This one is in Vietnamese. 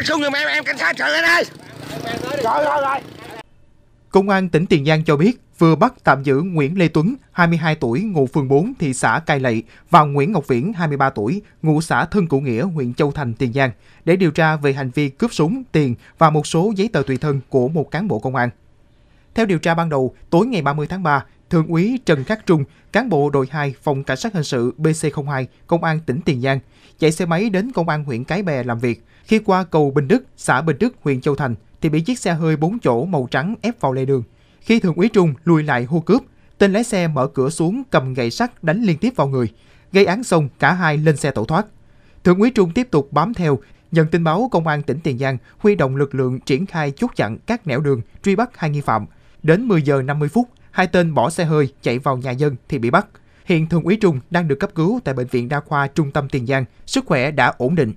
cắt súng giùm em em cảnh sát trời lên đây rồi rồi rồi Công an tỉnh Tiền Giang cho biết vừa bắt tạm giữ Nguyễn Lê Tuấn, 22 tuổi, ngụ phường 4, thị xã Cai Lậy và Nguyễn Ngọc Viễn, 23 tuổi, ngụ xã Thân Cửu Nghĩa, huyện Châu Thành, Tiền Giang để điều tra về hành vi cướp súng, tiền và một số giấy tờ tùy thân của một cán bộ công an. Theo điều tra ban đầu, tối ngày 30 tháng 3, Thượng úy Trần Khắc Trung, cán bộ đội 2 phòng cảnh sát hình sự BC02, công an tỉnh Tiền Giang, chạy xe máy đến công an huyện Cái Bè làm việc. Khi qua cầu Bình Đức, xã Bình Đức, huyện Châu Thành thì bị chiếc xe hơi 4 chỗ màu trắng ép vào lề đường. Khi thượng úy Trung lùi lại hô cướp, tên lái xe mở cửa xuống cầm gậy sắt đánh liên tiếp vào người. Gây án xong, cả hai lên xe tẩu thoát. Thượng úy Trung tiếp tục bám theo, nhận tin báo công an tỉnh Tiền Giang huy động lực lượng triển khai chốt chặn các nẻo đường truy bắt hai nghi phạm. Đến 10 giờ 50 phút, hai tên bỏ xe hơi chạy vào nhà dân thì bị bắt. Hiện Thượng úy Trung đang được cấp cứu tại Bệnh viện Đa khoa Trung tâm Tiền Giang, sức khỏe đã ổn định.